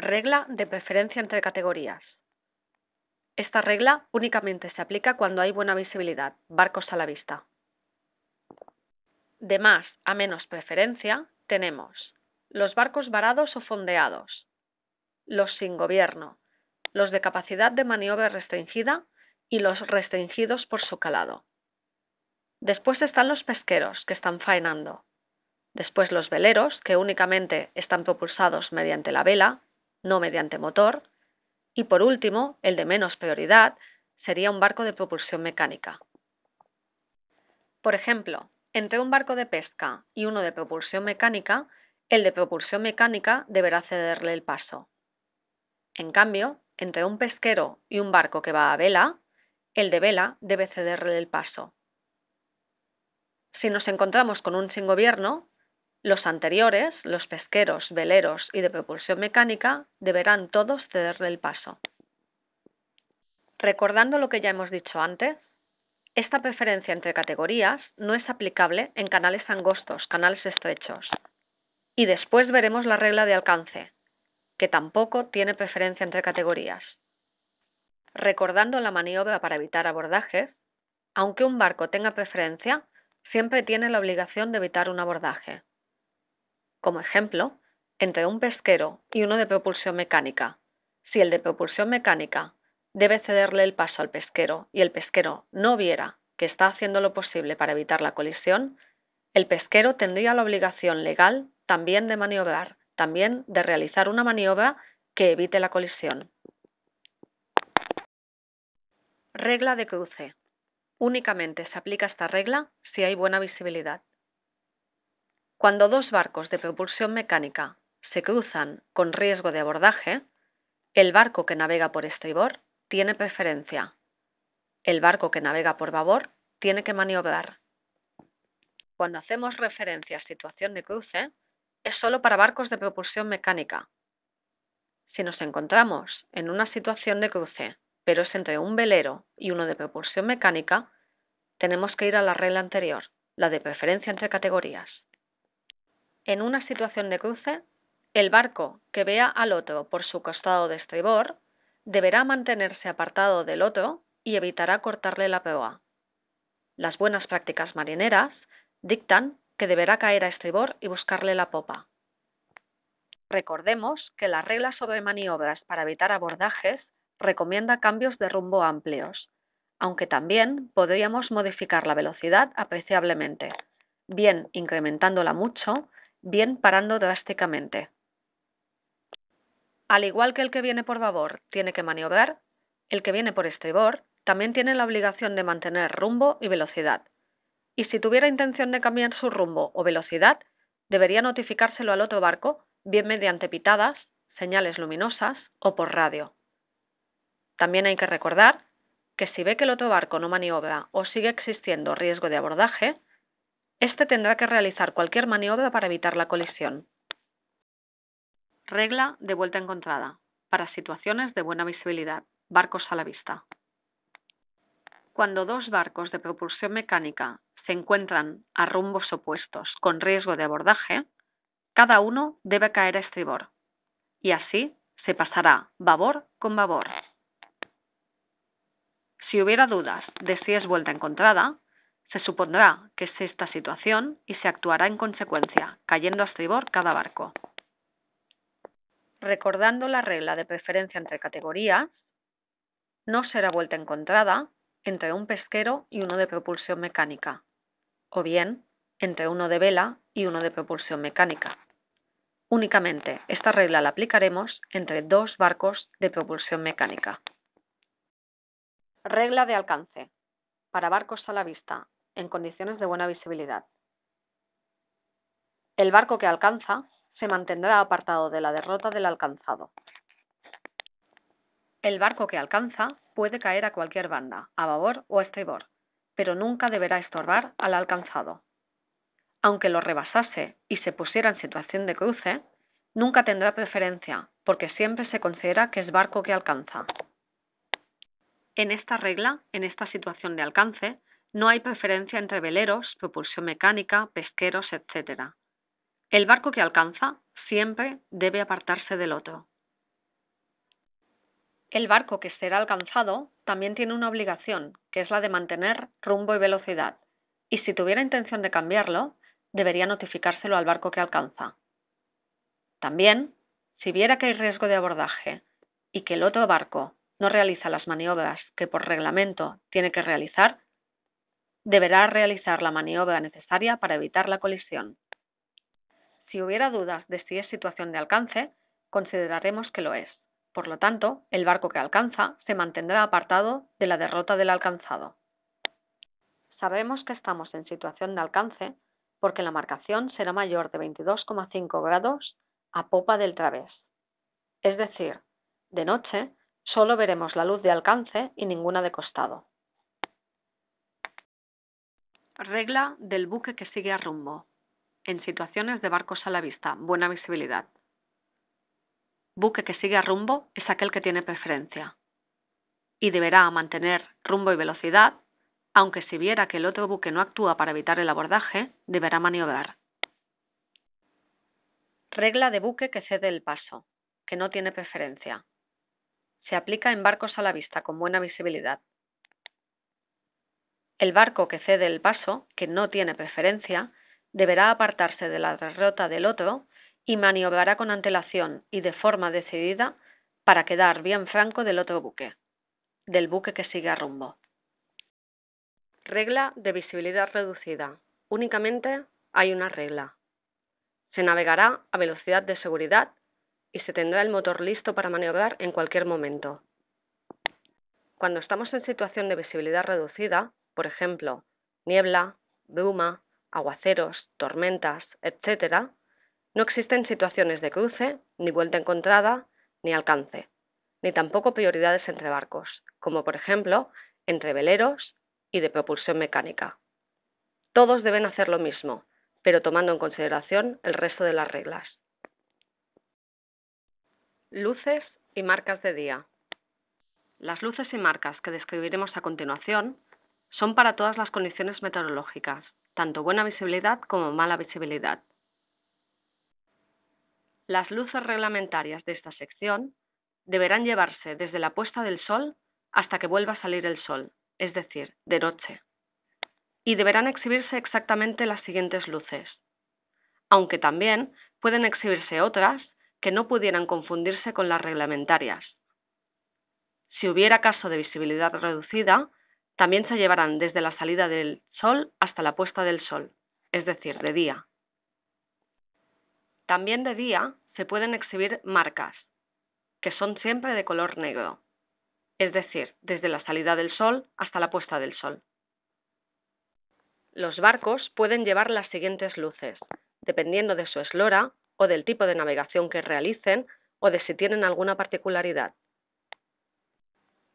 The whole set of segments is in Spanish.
Regla de preferencia entre categorías. Esta regla únicamente se aplica cuando hay buena visibilidad, barcos a la vista. De más a menos preferencia tenemos los barcos varados o fondeados, los sin gobierno, los de capacidad de maniobra restringida y los restringidos por su calado. Después están los pesqueros, que están faenando. Después los veleros, que únicamente están propulsados mediante la vela no mediante motor, y por último, el de menos prioridad, sería un barco de propulsión mecánica. Por ejemplo, entre un barco de pesca y uno de propulsión mecánica, el de propulsión mecánica deberá cederle el paso. En cambio, entre un pesquero y un barco que va a vela, el de vela debe cederle el paso. Si nos encontramos con un sin gobierno, los anteriores, los pesqueros, veleros y de propulsión mecánica, deberán todos cederle el paso. Recordando lo que ya hemos dicho antes, esta preferencia entre categorías no es aplicable en canales angostos, canales estrechos. Y después veremos la regla de alcance, que tampoco tiene preferencia entre categorías. Recordando la maniobra para evitar abordajes, aunque un barco tenga preferencia, siempre tiene la obligación de evitar un abordaje como ejemplo, entre un pesquero y uno de propulsión mecánica. Si el de propulsión mecánica debe cederle el paso al pesquero y el pesquero no viera que está haciendo lo posible para evitar la colisión, el pesquero tendría la obligación legal también de maniobrar, también de realizar una maniobra que evite la colisión. Regla de cruce. Únicamente se aplica esta regla si hay buena visibilidad. Cuando dos barcos de propulsión mecánica se cruzan con riesgo de abordaje, el barco que navega por estribor tiene preferencia. El barco que navega por babor tiene que maniobrar. Cuando hacemos referencia a situación de cruce, es solo para barcos de propulsión mecánica. Si nos encontramos en una situación de cruce, pero es entre un velero y uno de propulsión mecánica, tenemos que ir a la regla anterior, la de preferencia entre categorías en una situación de cruce, el barco que vea al otro por su costado de estribor deberá mantenerse apartado del otro y evitará cortarle la proa. Las buenas prácticas marineras dictan que deberá caer a estribor y buscarle la popa. Recordemos que la regla sobre maniobras para evitar abordajes recomienda cambios de rumbo amplios, aunque también podríamos modificar la velocidad apreciablemente, bien incrementándola mucho bien parando drásticamente. Al igual que el que viene por babor tiene que maniobrar, el que viene por estribor también tiene la obligación de mantener rumbo y velocidad. Y si tuviera intención de cambiar su rumbo o velocidad, debería notificárselo al otro barco, bien mediante pitadas, señales luminosas o por radio. También hay que recordar que si ve que el otro barco no maniobra o sigue existiendo riesgo de abordaje, este tendrá que realizar cualquier maniobra para evitar la colisión. Regla de vuelta encontrada para situaciones de buena visibilidad, barcos a la vista. Cuando dos barcos de propulsión mecánica se encuentran a rumbos opuestos con riesgo de abordaje, cada uno debe caer a estribor y así se pasará babor con babor. Si hubiera dudas de si es vuelta encontrada, se supondrá que es esta situación y se actuará en consecuencia, cayendo a estribor cada barco. Recordando la regla de preferencia entre categorías, no será vuelta encontrada entre un pesquero y uno de propulsión mecánica, o bien entre uno de vela y uno de propulsión mecánica. Únicamente esta regla la aplicaremos entre dos barcos de propulsión mecánica. Regla de alcance. Para barcos a la vista en condiciones de buena visibilidad. El barco que alcanza se mantendrá apartado de la derrota del alcanzado. El barco que alcanza puede caer a cualquier banda, a babor o a estribor, pero nunca deberá estorbar al alcanzado. Aunque lo rebasase y se pusiera en situación de cruce, nunca tendrá preferencia, porque siempre se considera que es barco que alcanza. En esta regla, en esta situación de alcance, no hay preferencia entre veleros, propulsión mecánica, pesqueros, etc. El barco que alcanza siempre debe apartarse del otro. El barco que será alcanzado también tiene una obligación, que es la de mantener rumbo y velocidad, y si tuviera intención de cambiarlo, debería notificárselo al barco que alcanza. También, si viera que hay riesgo de abordaje y que el otro barco no realiza las maniobras que por reglamento tiene que realizar, deberá realizar la maniobra necesaria para evitar la colisión. Si hubiera dudas de si es situación de alcance, consideraremos que lo es. Por lo tanto, el barco que alcanza se mantendrá apartado de la derrota del alcanzado. Sabemos que estamos en situación de alcance porque la marcación será mayor de 22,5 grados a popa del través. Es decir, de noche solo veremos la luz de alcance y ninguna de costado. Regla del buque que sigue a rumbo. En situaciones de barcos a la vista, buena visibilidad. Buque que sigue a rumbo es aquel que tiene preferencia y deberá mantener rumbo y velocidad, aunque si viera que el otro buque no actúa para evitar el abordaje, deberá maniobrar. Regla de buque que cede el paso, que no tiene preferencia. Se aplica en barcos a la vista con buena visibilidad, el barco que cede el paso, que no tiene preferencia, deberá apartarse de la derrota del otro y maniobrará con antelación y de forma decidida para quedar bien franco del otro buque, del buque que sigue a rumbo. Regla de visibilidad reducida. Únicamente hay una regla. Se navegará a velocidad de seguridad y se tendrá el motor listo para maniobrar en cualquier momento. Cuando estamos en situación de visibilidad reducida, por ejemplo, niebla, bruma, aguaceros, tormentas, etc., no existen situaciones de cruce, ni vuelta encontrada, ni alcance, ni tampoco prioridades entre barcos, como por ejemplo entre veleros y de propulsión mecánica. Todos deben hacer lo mismo, pero tomando en consideración el resto de las reglas. Luces y marcas de día. Las luces y marcas que describiremos a continuación son para todas las condiciones meteorológicas, tanto buena visibilidad como mala visibilidad. Las luces reglamentarias de esta sección deberán llevarse desde la puesta del sol hasta que vuelva a salir el sol, es decir, de noche. Y deberán exhibirse exactamente las siguientes luces, aunque también pueden exhibirse otras que no pudieran confundirse con las reglamentarias. Si hubiera caso de visibilidad reducida, también se llevarán desde la salida del sol hasta la puesta del sol, es decir, de día. También de día se pueden exhibir marcas, que son siempre de color negro, es decir, desde la salida del sol hasta la puesta del sol. Los barcos pueden llevar las siguientes luces, dependiendo de su eslora o del tipo de navegación que realicen o de si tienen alguna particularidad.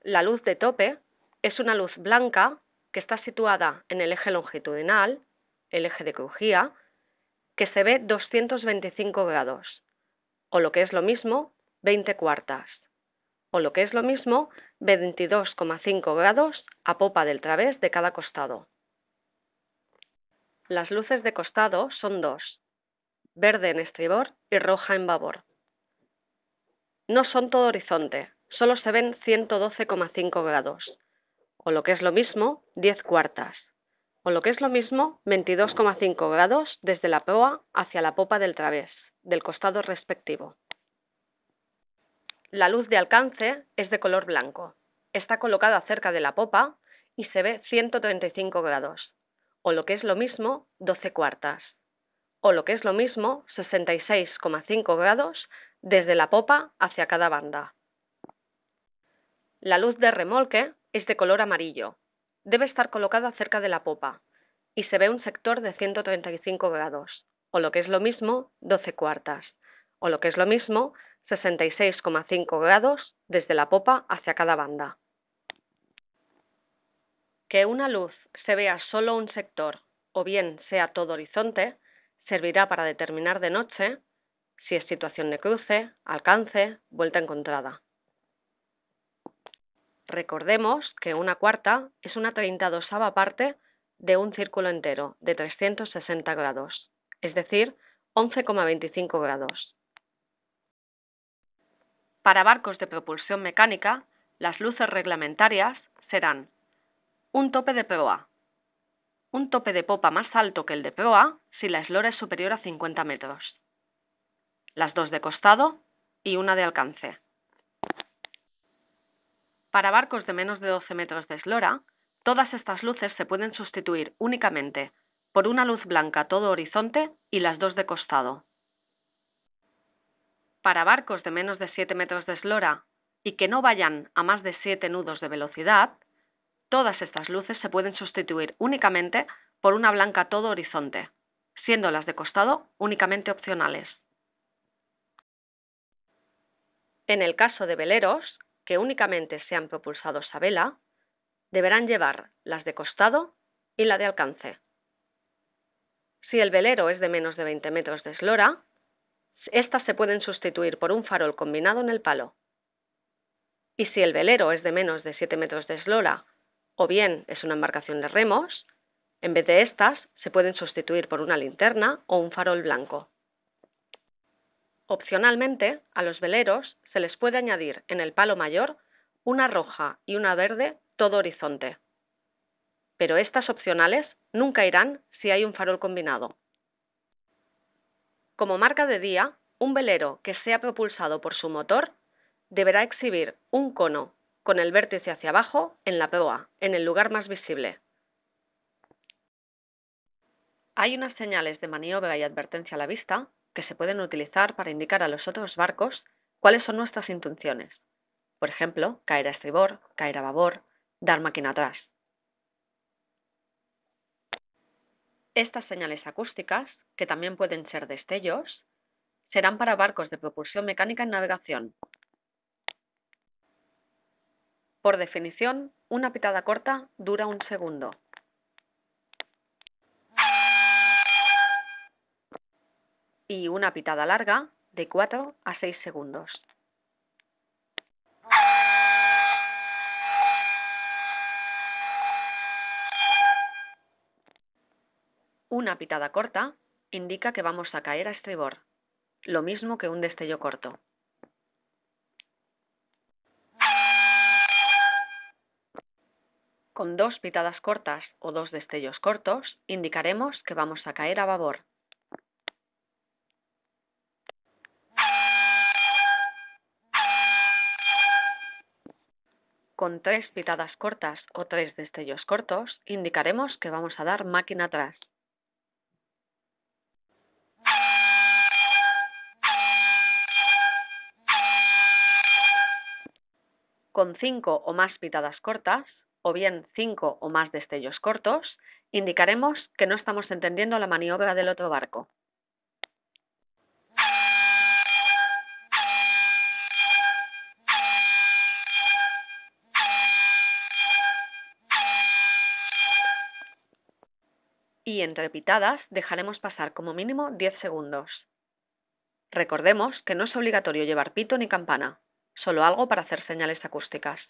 La luz de tope es una luz blanca que está situada en el eje longitudinal, el eje de crujía, que se ve 225 grados, o lo que es lo mismo, 20 cuartas, o lo que es lo mismo, 22,5 grados a popa del través de cada costado. Las luces de costado son dos, verde en estribor y roja en babor. No son todo horizonte, solo se ven 112,5 grados, o lo que es lo mismo, 10 cuartas, o lo que es lo mismo, 22,5 grados desde la proa hacia la popa del través, del costado respectivo. La luz de alcance es de color blanco, está colocada cerca de la popa y se ve 135 grados, o lo que es lo mismo, 12 cuartas, o lo que es lo mismo, 66,5 grados desde la popa hacia cada banda. La luz de remolque es de color amarillo. Debe estar colocada cerca de la popa y se ve un sector de 135 grados, o lo que es lo mismo, 12 cuartas, o lo que es lo mismo, 66,5 grados desde la popa hacia cada banda. Que una luz se vea solo un sector o bien sea todo horizonte servirá para determinar de noche si es situación de cruce, alcance, vuelta encontrada. Recordemos que una cuarta es una treinta dosava parte de un círculo entero de 360 grados, es decir, 11,25 grados. Para barcos de propulsión mecánica, las luces reglamentarias serán un tope de proa, un tope de popa más alto que el de proa si la eslora es superior a 50 metros, las dos de costado y una de alcance. Para barcos de menos de 12 metros de eslora, todas estas luces se pueden sustituir únicamente por una luz blanca todo horizonte y las dos de costado. Para barcos de menos de 7 metros de eslora y que no vayan a más de 7 nudos de velocidad, todas estas luces se pueden sustituir únicamente por una blanca todo horizonte, siendo las de costado únicamente opcionales. En el caso de veleros, que únicamente sean propulsados a vela deberán llevar las de costado y la de alcance. Si el velero es de menos de 20 metros de eslora, estas se pueden sustituir por un farol combinado en el palo. Y si el velero es de menos de 7 metros de eslora o bien es una embarcación de remos, en vez de estas se pueden sustituir por una linterna o un farol blanco. Opcionalmente, a los veleros se les puede añadir en el palo mayor una roja y una verde todo horizonte. Pero estas opcionales nunca irán si hay un farol combinado. Como marca de día, un velero que sea propulsado por su motor deberá exhibir un cono con el vértice hacia abajo en la proa, en el lugar más visible. Hay unas señales de maniobra y advertencia a la vista que se pueden utilizar para indicar a los otros barcos cuáles son nuestras intenciones. Por ejemplo, caer a estribor, caer a babor, dar máquina atrás. Estas señales acústicas, que también pueden ser destellos, serán para barcos de propulsión mecánica en navegación. Por definición, una pitada corta dura un segundo. Y una pitada larga de 4 a 6 segundos. Una pitada corta indica que vamos a caer a estribor, lo mismo que un destello corto. Con dos pitadas cortas o dos destellos cortos indicaremos que vamos a caer a babor. con tres pitadas cortas o tres destellos cortos, indicaremos que vamos a dar máquina atrás. Con cinco o más pitadas cortas, o bien cinco o más destellos cortos, indicaremos que no estamos entendiendo la maniobra del otro barco. y entre pitadas dejaremos pasar como mínimo 10 segundos. Recordemos que no es obligatorio llevar pito ni campana, solo algo para hacer señales acústicas.